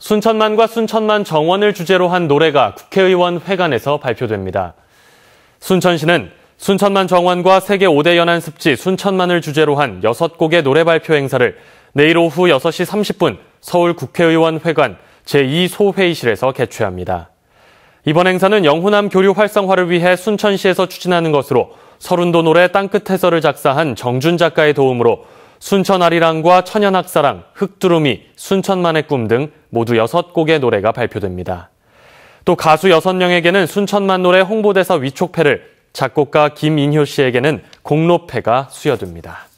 순천만과 순천만 정원을 주제로 한 노래가 국회의원 회관에서 발표됩니다. 순천시는 순천만 정원과 세계 5대 연안습지 순천만을 주제로 한 6곡의 노래 발표 행사를 내일 오후 6시 30분 서울 국회의원 회관 제2소회의실에서 개최합니다. 이번 행사는 영호남 교류 활성화를 위해 순천시에서 추진하는 것으로 서른도 노래 땅끝 해설을 작사한 정준 작가의 도움으로 순천 아리랑과 천연학사랑, 흑두루미, 순천만의 꿈 등 모두 6곡의 노래가 발표됩니다. 또 가수 6명에게는 순천만 노래 홍보대사 위촉패를, 작곡가 김인효 씨에게는 공로패가 수여됩니다.